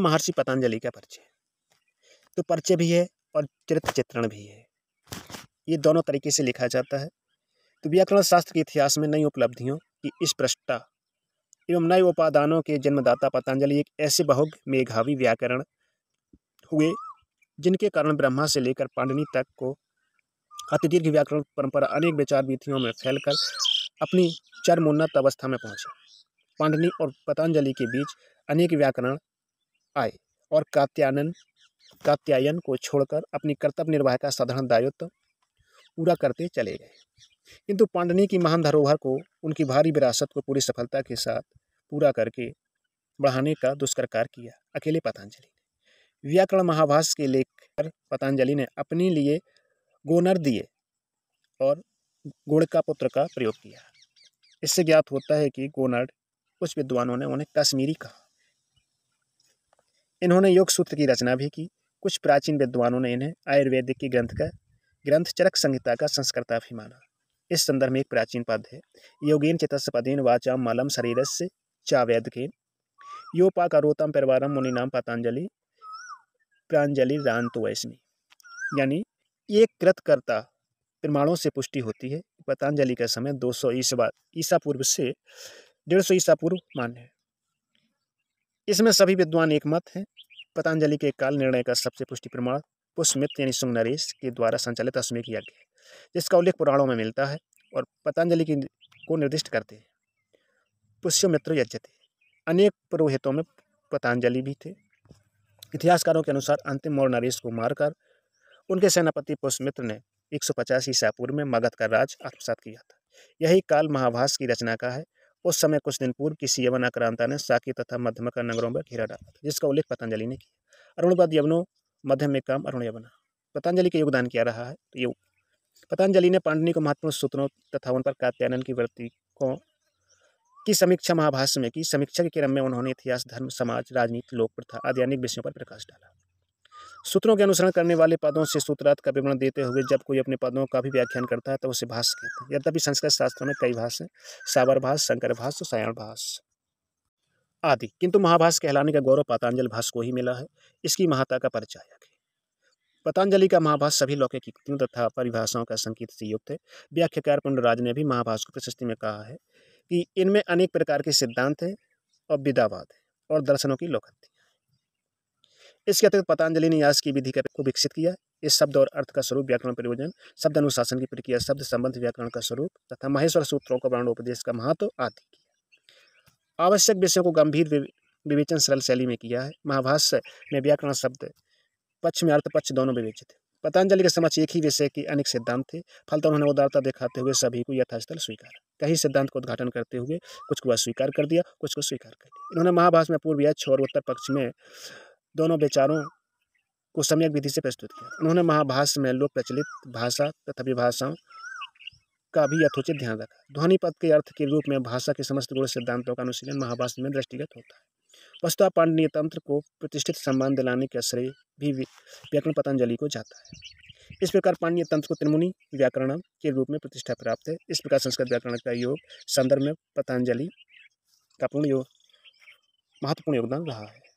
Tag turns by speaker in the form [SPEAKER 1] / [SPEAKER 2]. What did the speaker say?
[SPEAKER 1] महर्षि पतंजलि का परिचय तो परिचय भी है और चरित्र चित्रण भी है ये दोनों तरीके से लिखा जाता है तो व्याकरण शास्त्र के इतिहास में नई उपलब्धियों की इस पृष्ठा एवं नए उपादानों के जन्मदाता पतंजलि एक ऐसे बहुग मेघावी व्याकरण हुए जिनके कारण ब्रह्मा से लेकर पांडनी तक को अतिदीर्घ व्याकरण परंपरा अनेक विचार विधियों में फैलकर अपनी चरमोन्नत अवस्था में पहुंचे पांडनी और पतंजलि के बीच अनेक व्याकरण आए और कात्यानन कात्यायन को छोड़कर अपनी कर्तव्य निर्वाह का साधारण दायित्व पूरा करते चले गए किंतु पांडनी की महान धरोहर को उनकी भारी विरासत को पूरी सफलता के साथ पूरा करके बढ़ाने का दुष्करकार किया अकेले पतंजलि ने व्याकरण महाभास के लेख पर पतंजलि ने अपने लिए गोनर दिए और गुड़ का पुत्र का प्रयोग किया इससे ज्ञात होता है कि गोनर्ड कुछ विद्वानों ने उन्हें कश्मीरी कहा इन्होंने योग सूत्र की रचना भी की कुछ प्राचीन विद्वानों ने इन्हें आयुर्वेदिक के ग्रंथ का ग्रंथ चरक संहिता का संस्कृता भी माना इस संदर्भ में एक प्राचीन पद है योगेन चितस्पदेन वाचा मलम शरीर से यो पा करोतम परवारम मुनिनाम पतंजलि प्रांजलि रांत वैष्णी यानी एक कृतकर्ता प्रमाणों से पुष्टि होती है पतंजलि का समय 200 सौ ईसा ईसा पूर्व से 150 ईसा पूर्व मान्य है इसमें सभी विद्वान एकमत हैं पतंजलि के काल निर्णय का सबसे पुष्टि प्रमाण पुष्मित यानी सुंग नरेश के द्वारा संचालित अश्वमेघ यज्ञ है जिसका उल्लेख पुराणों में मिलता है और पतंजलि की को निर्दिष्ट करते हैं पुष्यमित्र यज्ञ थे अनेक पुरोहितों में पतंजलि भी थे इतिहासकारों के अनुसार अंतिम और नरेश को मारकर उनके सेनापति पुष्मित्र ने एक सौ पचास ईसा पूर्व में मगध का राज आत्मसात किया था यही काल महाभास की रचना का है उस समय कुछ दिन पूर्व किसी यवन आक्रांता ने साकी तथा का नगरों पर घेरा डाला था जिसका उल्लेख पतंजलि ने किया अरुणवाद यवनों मध्यम में काम अरुण यवना पतंजलि का योगदान किया रहा है तो ये पतंजलि ने पांडनी को महत्वपूर्ण सूत्रों तथा उन पर कात्यायन की वृत्ति को की समीक्षा महाभाष्य में की समीक्षा के क्रम में उन्होंने इतिहास धर्म समाज राजनीति लोक प्रथा आदि अनेक विषयों पर प्रकाश डाला सूत्रों के अनुसरण करने वाले पदों से सूत्रार्थ का विवरण देते हुए जब कोई अपने पदों का भी व्याख्यान करता है तो उसे भाष कहते हैं यद्यपि संस्कृत शास्त्रों में कई भाष हैं सावर भाष शंकर भाष सायण भाष आदि किंतु महाभाष कहलाने का गौरव पतांजलि भाष को ही मिला है इसकी महाता का परिचायक है पतंजलि का महाभाष सभी लौकिकों तथा परिभाषाओं का संकेत से युक्त है व्याख्याकार पुण्यराज ने भी महाभाष को प्रशस्ति में कहा है कि इनमें अनेक प्रकार के सिद्धांत हैं और विदावाद हैं और दर्शनों की लोकत इसके अतिरिक्त पतंजलि ने यास की विधि को विकसित किया इस शब्द और अर्थ का स्वरूप व्याकरण प्रयोजन शब्द अनुशासन की प्रक्रिया शब्द संबंध व्याकरण का स्वरूप तथा महेश्वर सूत्रों का वर्ण उपदेश का महत्व आदि किया आवश्यक विषयों को गंभीर विवेचन सरल शैली में किया है महाभाष्य में व्याकरण शब्द पक्ष में अर्थ पक्ष दोनों विवेचित है पतंजलि के समक्ष एक ही विषय के अनेक सिद्धांत थे फलता उन्होंने उदारता दिखाते हुए सभी को यथास्थल स्वीकार कहीं सिद्धांत को उद्घाटन करते हुए कुछ को अस्वीकार कर दिया कुछ को स्वीकार कर दिया इन्होंने महाभाष में पूर्व यक्ष और उत्तर पक्ष में दोनों विचारों को सम्यक विधि से प्रस्तुत किया उन्होंने महाभाष्य में लोक प्रचलित भाषा तथा विभाषाओं का भी यथोचित ध्यान रखा ध्वनि पद के अर्थ के रूप में भाषा के समस्त गुण सिद्धांतों का अनुशीलन महाभाष्य में दृष्टिगत होता है वस्तु पांडनीय तंत्र को प्रतिष्ठित सम्मान दिलाने के श्रेय भी व्याकरण पतंजलि को जाता है इस प्रकार पांडनीय तंत्र को त्रिमुनि व्याकरण के रूप में प्रतिष्ठा प्राप्त है इस प्रकार संस्कृत व्याकरण का योग संदर्भ में पतंजलि का पूर्ण योग महत्वपूर्ण योगदान रहा है